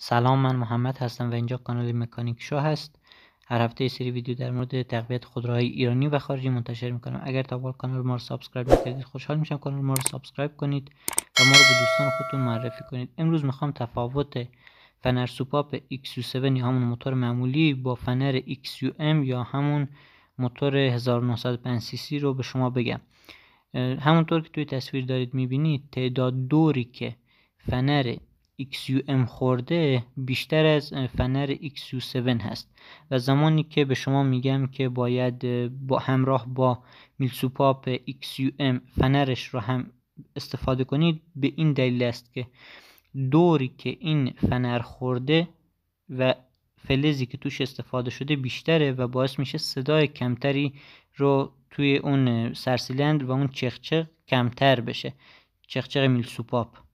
سلام من محمد هستم و اینجا کانال مکانیک شو هست هر هفته سری ویدیو در مورد تقویت خودروهای ایرانی و خارجی منتشر میکنم اگر تا حال کانال ما رو سابسکرایب نکردید خوشحال میشم کانال ما رو سابسکرایب کنید و ما رو به دوستان خودتون معرفی کنید امروز میخوام تفاوت فنر سوپاپ XU7 یا یعنی همون موتور معمولی با فنر XUM یا همون موتور 1905 سی رو به شما بگم همونطور که توی تصویر دارید میبینید تعداد دوری که فنر XUM خورده بیشتر از فنر XU7 هست و زمانی که به شما میگم که باید با همراه با میلسوپاپ XUM فنرش رو هم استفاده کنید به این دلیل است که دوری که این فنر خورده و فلزی که توش استفاده شده بیشتره و باعث میشه صدای کمتری رو توی اون سرسیلند و اون چخچخ کمتر بشه چخچخ سوپاپ